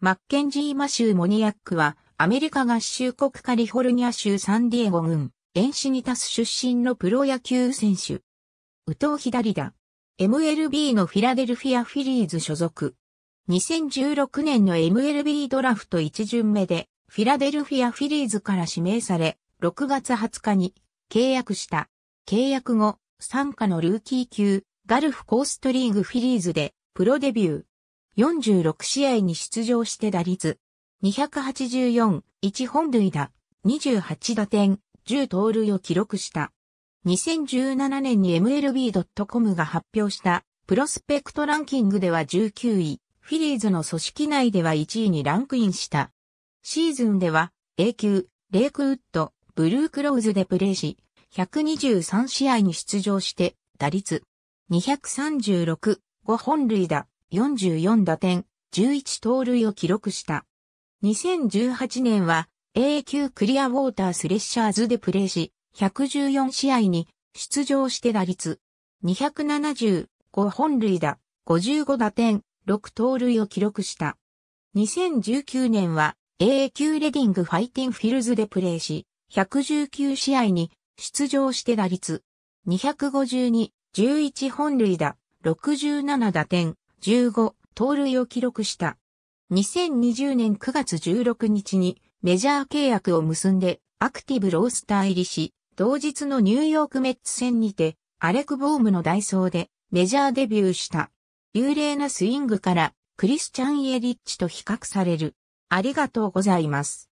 マッケンジー・マシュー・モニアックは、アメリカ合衆国カリフォルニア州サンディエゴ郡、エンシニタス出身のプロ野球選手。右投左打。MLB のフィラデルフィア・フィリーズ所属。2016年の MLB ドラフト1巡目で、フィラデルフィア・フィリーズから指名され、6月20日に契約した。契約後、参加のルーキー級、ガルフコーストリーグフィリーズで、プロデビュー。46試合に出場して打率284、1本塁打、28打点、10盗塁を記録した。2017年に MLB.com が発表したプロスペクトランキングでは19位、フィリーズの組織内では1位にランクインした。シーズンでは A 級、レイクウッド、ブルークローズでプレーし、123試合に出場して、打率236、5本塁打、44打点、11盗塁を記録した。2018年は A 級クリアウォータースレッシャーズでプレーし、114試合に出場して打率275本塁打、55打点、6盗塁を記録した。2019年は A 級レディングファイティンフィルズでプレーし、119試合に出場して打率252、11本塁打、67打点、15盗塁を記録した。2020年9月16日にメジャー契約を結んでアクティブロースター入りし、同日のニューヨークメッツ戦にてアレク・ボームのダイソーでメジャーデビューした。幽霊なスイングからクリスチャン・イエリッチと比較される。ありがとうございます。